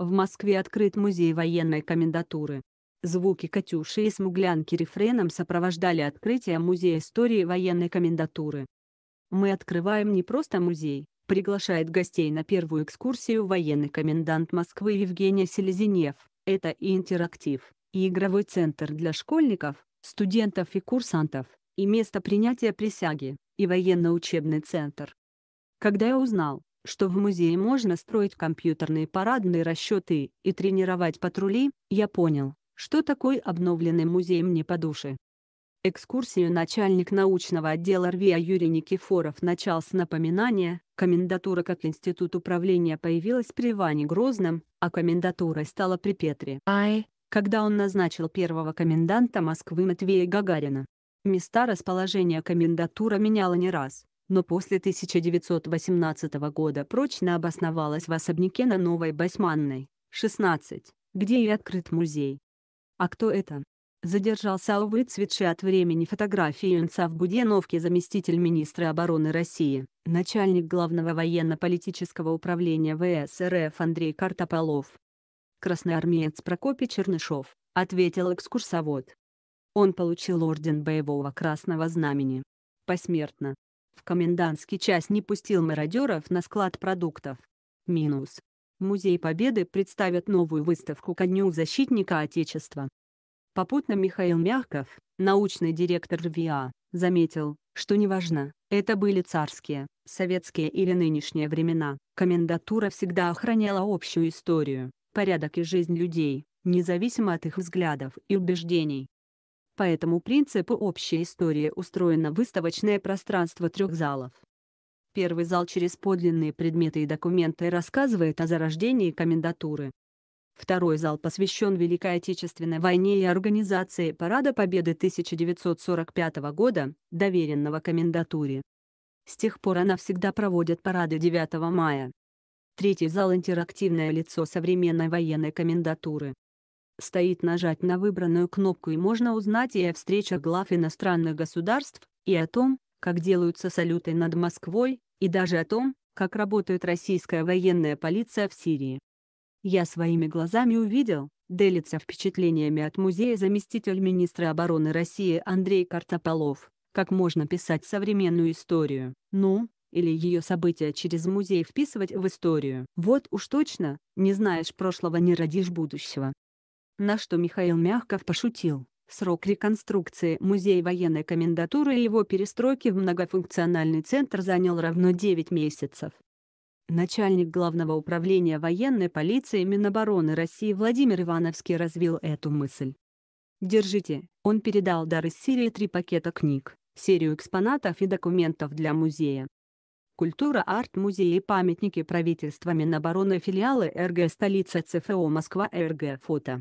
В Москве открыт музей военной комендатуры. Звуки «Катюши» и «Смуглянки» рефреном сопровождали открытие Музея истории военной комендатуры. «Мы открываем не просто музей», приглашает гостей на первую экскурсию военный комендант Москвы Евгений Селезенев. Это и интерактив, и игровой центр для школьников, студентов и курсантов, и место принятия присяги, и военно-учебный центр. Когда я узнал, что в музее можно строить компьютерные парадные расчеты и тренировать патрули, я понял, что такой обновленный музей мне по душе. Экскурсию начальник научного отдела РВИА Юрий Никифоров начал с напоминания, комендатура как институт управления появилась при Иване Грозном, а комендатура стала при Петре. Ай, когда он назначил первого коменданта Москвы Матвея Гагарина. Места расположения комендатура меняла не раз но после 1918 года прочно обосновалась в особняке на Новой Басманной, 16, где и открыт музей. А кто это? Задержался у выцветшей от времени фотографии юнца в Буденовке заместитель министра обороны России, начальник главного военно-политического управления ВС РФ Андрей Картополов. Красноармеец Прокопий Чернышов, ответил экскурсовод. Он получил орден боевого красного знамени. Посмертно. В комендантский час не пустил мародеров на склад продуктов. Минус. Музей Победы представит новую выставку ко Дню защитника Отечества. Попутно Михаил Мягков, научный директор РВИА, заметил, что неважно, это были царские, советские или нынешние времена, комендатура всегда охраняла общую историю, порядок и жизнь людей, независимо от их взглядов и убеждений. По этому принципу общая история устроено выставочное пространство трех залов. Первый зал через подлинные предметы и документы рассказывает о зарождении комендатуры. Второй зал посвящен Великой Отечественной войне и организации Парада Победы 1945 года, доверенного комендатуре. С тех пор она всегда проводит парады 9 мая. Третий зал – интерактивное лицо современной военной комендатуры стоит нажать на выбранную кнопку и можно узнать и о встречах глав иностранных государств, и о том, как делаются салюты над Москвой, и даже о том, как работает российская военная полиция в Сирии. Я своими глазами увидел, делится впечатлениями от музея заместитель министра обороны России Андрей Картополов, как можно писать современную историю, ну, или ее события через музей вписывать в историю. Вот уж точно, не знаешь прошлого не родишь будущего. На что Михаил Мягков пошутил. Срок реконструкции музея военной комендатуры и его перестройки в многофункциональный центр занял равно 9 месяцев. Начальник Главного управления военной полиции Минобороны России Владимир Ивановский развил эту мысль. «Держите», он передал дар из Сирии три пакета книг, серию экспонатов и документов для музея. Культура, арт, музеи и памятники правительства Минобороны филиалы РГ столица ЦФО Москва РГ фото.